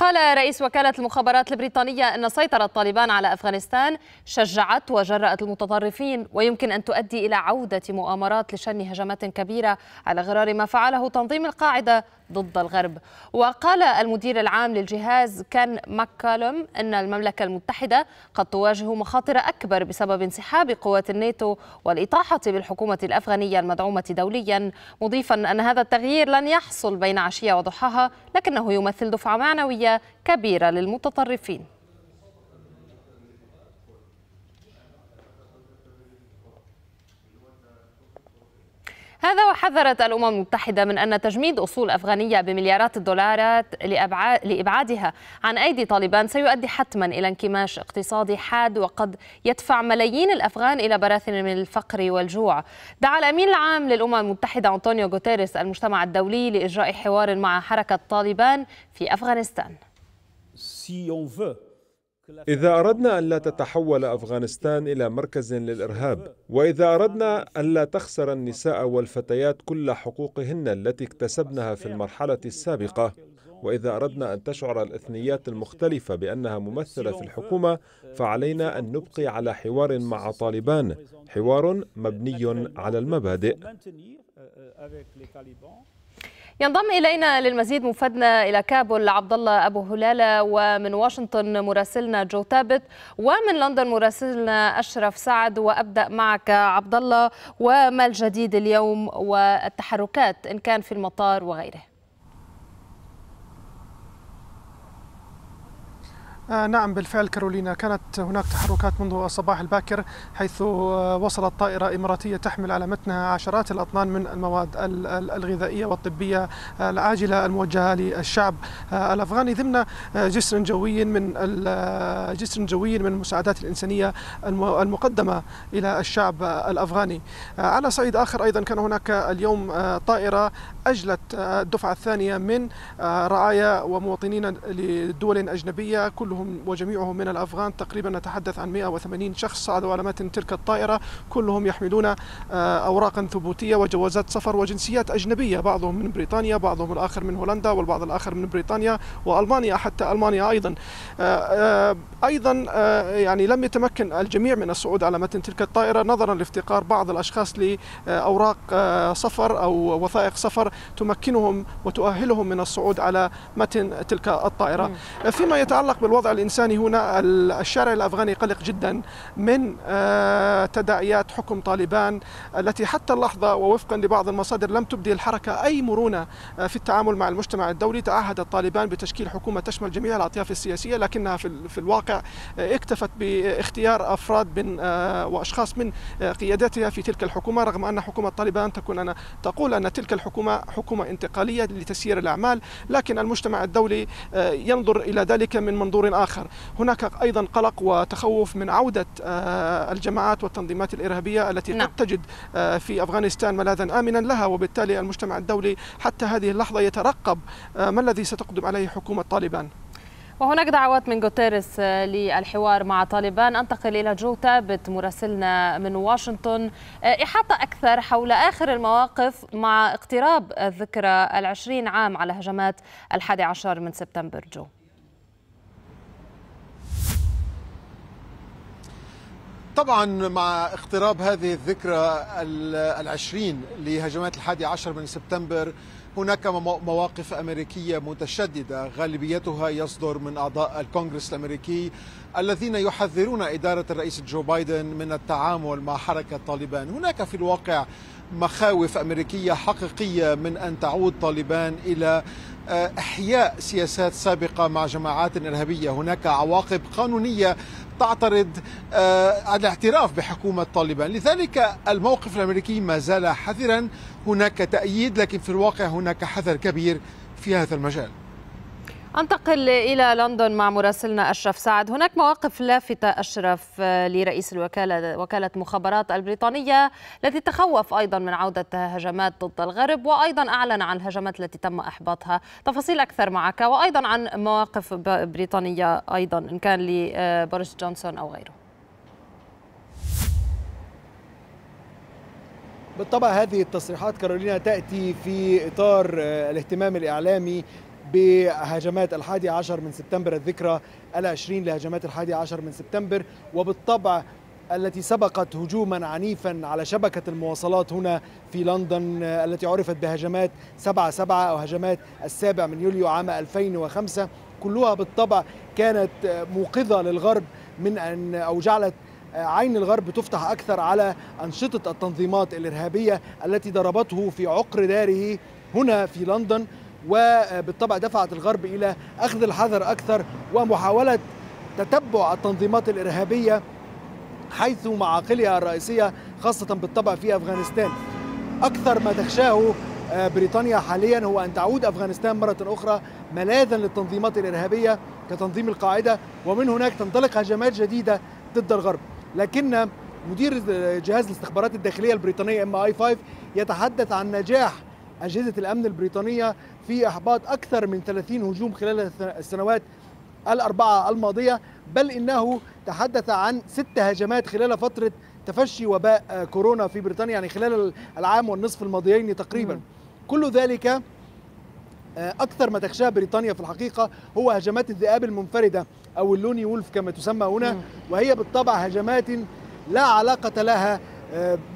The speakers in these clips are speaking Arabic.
قال رئيس وكالة المخابرات البريطانية أن سيطرة طالبان على أفغانستان شجعت وجرأت المتطرفين ويمكن أن تؤدي إلى عودة مؤامرات لشن هجمات كبيرة على غرار ما فعله تنظيم القاعدة ضد الغرب وقال المدير العام للجهاز كان ماكالوم أن المملكة المتحدة قد تواجه مخاطر أكبر بسبب انسحاب قوات الناتو والإطاحة بالحكومة الأفغانية المدعومة دوليا مضيفا أن هذا التغيير لن يحصل بين عشية وضحاها لكنه يمثل دفعة معنوية مالية كبيرة للمتطرفين هذا وحذرت الأمم المتحدة من أن تجميد أصول أفغانية بمليارات الدولارات لإبعادها عن أيدي طالبان سيؤدي حتما إلى انكماش اقتصادي حاد وقد يدفع ملايين الأفغان إلى براثن من الفقر والجوع دعا الأمين العام للأمم المتحدة أنطونيو غوتيريس المجتمع الدولي لإجراء حوار مع حركة طالبان في أفغانستان إذا أردنا أن لا تتحول أفغانستان إلى مركز للإرهاب وإذا أردنا أن لا تخسر النساء والفتيات كل حقوقهن التي اكتسبنها في المرحلة السابقة وإذا أردنا أن تشعر الإثنيات المختلفة بأنها ممثلة في الحكومة فعلينا أن نبقي على حوار مع طالبان حوار مبني على المبادئ ينضم الينا للمزيد مفادنا الى كابول عبد الله ابو هلاله ومن واشنطن مراسلنا جو تابت ومن لندن مراسلنا اشرف سعد وابدا معك عبد الله وما الجديد اليوم والتحركات ان كان في المطار وغيره آه، نعم بالفعل كارولينا كانت هناك تحركات منذ الصباح الباكر حيث آه، وصلت طائرة إماراتية تحمل على متنها عشرات الأطنان من المواد الغذائية والطبية آه، العاجلة الموجهة للشعب الأفغاني ضمن جسر جوي من جسر جوي من المساعدات الإنسانية المقدمة إلى الشعب الأفغاني على صعيد آخر أيضا كان هناك اليوم طائرة أجلت الدفعة الثانية من رعايا ومواطنين لدول أجنبية كلهم كلهم وجميعهم من الأفغان تقريبا نتحدث عن 180 شخص صعدوا على متن تلك الطائرة كلهم يحملون آه، أوراقا ثبوتية وجوازات سفر وجنسيات أجنبية بعضهم من بريطانيا بعضهم الآخر من هولندا والبعض الآخر من بريطانيا وألمانيا حتى ألمانيا أيضا آه، آه، أيضا يعني لم يتمكن الجميع من الصعود على متن تلك الطائرة نظرا لافتقار بعض الأشخاص لأوراق سفر أو وثائق سفر تمكنهم وتؤهلهم من الصعود على متن تلك الطائرة فيما يتعلق بالوضع الوضع الإنساني هنا الشارع الأفغاني قلق جدا من آه، تداعيات حكم طالبان التي حتى اللحظة ووفقا لبعض المصادر لم تبدي الحركة أي مرونة آه، في التعامل مع المجتمع الدولي تعهدت طالبان بتشكيل حكومة تشمل جميع الأطياف السياسية لكنها في الواقع آه، اكتفت باختيار أفراد من وأشخاص من قيادتها في تلك الحكومة رغم أن حكومة طالبان تكون أنا تقول أن تلك الحكومة حكومة انتقالية لتسيير الأعمال لكن المجتمع الدولي ينظر إلى ذلك من منظور آخر هناك أيضا قلق وتخوف من عودة آه، الجماعات والتنظيمات الإرهابية التي نعم. قد تجد آه، في أفغانستان ملاذا آمنا لها وبالتالي المجتمع الدولي حتى هذه اللحظة يترقب آه، ما الذي ستقدم عليه حكومة طالبان وهناك دعوات من غوتيريس للحوار مع طالبان انتقل الى جو تابت مراسلنا من واشنطن احاطه اكثر حول اخر المواقف مع اقتراب الذكرى العشرين عام على هجمات الحادي عشر من سبتمبر جو طبعا مع اقتراب هذه الذكرى العشرين لهجمات الحادي عشر من سبتمبر هناك مواقف أمريكية متشددة غالبيتها يصدر من أعضاء الكونغرس الأمريكي الذين يحذرون إدارة الرئيس جو بايدن من التعامل مع حركة طالبان هناك في الواقع مخاوف أمريكية حقيقية من أن تعود طالبان إلى آه، إحياء سياسات سابقة مع جماعات إرهابية هناك عواقب قانونية تعترض آه، الاعتراف بحكومة طالبان لذلك الموقف الأمريكي ما زال حذرا هناك تأييد لكن في الواقع هناك حذر كبير في هذا المجال انتقل الى لندن مع مراسلنا اشرف سعد هناك مواقف لافته اشرف آه، لرئيس الوكاله وكاله مخابرات البريطانيه التي تخوف ايضا من عوده هجمات ضد الغرب وايضا اعلن عن الهجمات التي تم احباطها تفاصيل اكثر معك وايضا عن مواقف بريطانيه ايضا ان كان لبوريس آه، جونسون او غيره بالطبع هذه التصريحات كارولينا تأتي في إطار آه، الاهتمام الإعلامي بهجمات الحادي عشر من سبتمبر الذكرى العشرين لهجمات الحادي عشر من سبتمبر وبالطبع التي سبقت هجوما عنيفا على شبكة المواصلات هنا في لندن التي عرفت بهجمات 7 7 أو هجمات السابع من يوليو عام 2005 كلها بالطبع كانت موقظة للغرب من أن أو جعلت عين الغرب تفتح أكثر على أنشطة التنظيمات الإرهابية التي ضربته في عقر داره هنا في لندن وبالطبع دفعت الغرب إلى أخذ الحذر أكثر ومحاولة تتبع التنظيمات الإرهابية حيث معاقلها الرئيسية خاصة بالطبع في أفغانستان أكثر ما تخشاه آه، بريطانيا حاليا هو أن تعود أفغانستان مرة أخرى ملاذا للتنظيمات الإرهابية كتنظيم القاعدة ومن هناك تنطلق هجمات جديدة ضد الغرب لكن مدير جهاز الاستخبارات الداخلية البريطانية ام اي 5 يتحدث عن نجاح أجهزة الأمن البريطانية في إحباط أكثر من 30 هجوم خلال السنوات الأربعة الماضية بل إنه تحدث عن ست هجمات خلال فترة تفشي وباء آه، كورونا في بريطانيا يعني خلال العام والنصف الماضيين تقريبا كل ذلك آه، أكثر ما تخشاه بريطانيا في الحقيقة هو هجمات الذئاب المنفردة أو اللوني وولف كما تسمى هنا وهي بالطبع هجمات لا علاقة لها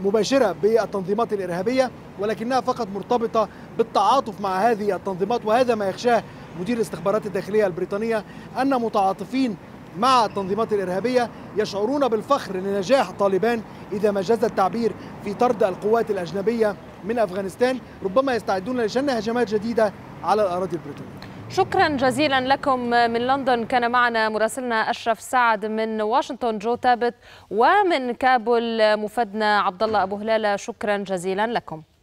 مباشره بالتنظيمات الارهابيه ولكنها فقط مرتبطه بالتعاطف مع هذه التنظيمات وهذا ما يخشاه مدير الاستخبارات الداخليه البريطانيه ان متعاطفين مع التنظيمات الارهابيه يشعرون بالفخر لنجاح طالبان اذا ما جاز التعبير في طرد القوات الاجنبيه من افغانستان ربما يستعدون لشن هجمات جديده على الاراضي البريطانيه شكرا جزيلا لكم من لندن كان معنا مراسلنا اشرف سعد من واشنطن جو تابت ومن كابول مفدنا عبد الله ابو هلاله شكرا جزيلا لكم